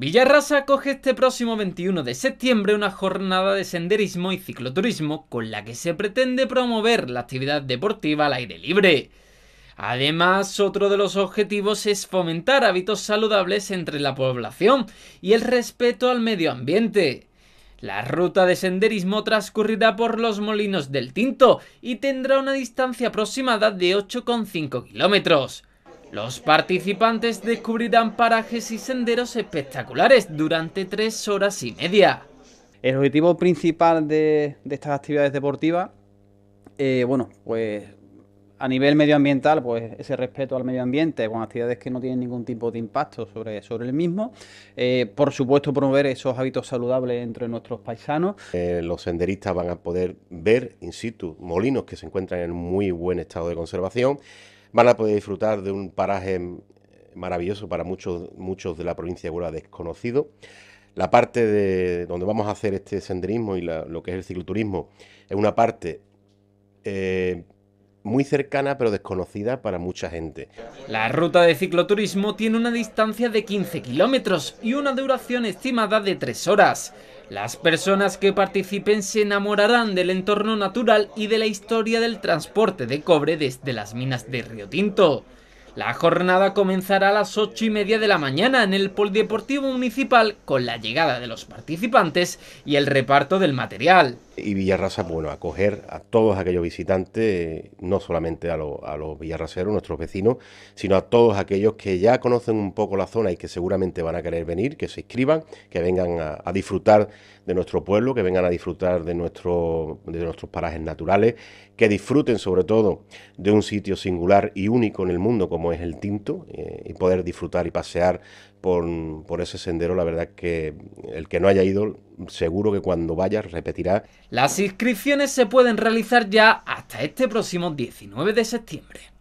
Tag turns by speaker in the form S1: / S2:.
S1: Villarrasa acoge este próximo 21 de septiembre una jornada de senderismo y cicloturismo con la que se pretende promover la actividad deportiva al aire libre. Además, otro de los objetivos es fomentar hábitos saludables entre la población y el respeto al medio ambiente. La ruta de senderismo transcurrirá por los molinos del Tinto y tendrá una distancia aproximada de 8,5 kilómetros. Los participantes descubrirán parajes y senderos espectaculares durante tres horas y media.
S2: El objetivo principal de, estas actividades deportivas, eh, bueno, pues a nivel medioambiental, pues ese respeto al medio ambiente con actividades que no tienen ningún tipo de impacto sobre, sobre el mismo. Eh, por supuesto, promover esos hábitos saludables entre nuestros paisanos.
S3: Eh, los senderistas van a poder ver in situ molinos que se encuentran en muy buen estado de conservación. Van a poder disfrutar de un paraje eh, maravilloso para muchos, muchos de la provincia de desconocido. La parte de donde vamos a hacer este senderismo y lo que es el cicloturismo es una parte eh, muy cercana pero desconocida para mucha gente.
S1: La ruta de cicloturismo tiene una distancia de 15 kilómetros y una duración estimada de 3 horas. Las personas que participen se enamorarán del entorno natural y de la historia del transporte de cobre desde las minas de Río Tinto. La jornada comenzará a las 8 y media de la mañana en el Polideportivo Municipal con la llegada de los participantes y el reparto del
S3: material. Y Villarrasa, bueno, acoger a todos aquellos visitantes, no solamente a, los villarraseros, nuestros vecinos, sino a todos aquellos que ya conocen un poco la zona y que seguramente van a querer venir, que se inscriban, que vengan a, disfrutar de nuestro pueblo, que vengan a disfrutar de, nuestro, de nuestros parajes naturales, que disfruten sobre todo de un sitio singular y único en el mundo como es el tinto eh, y poder disfrutar y pasear por, ese sendero, la verdad que el que no haya ido, seguro que cuando vaya repetirá.
S1: Las inscripciones se pueden realizar ya hasta este próximo 19 de septiembre.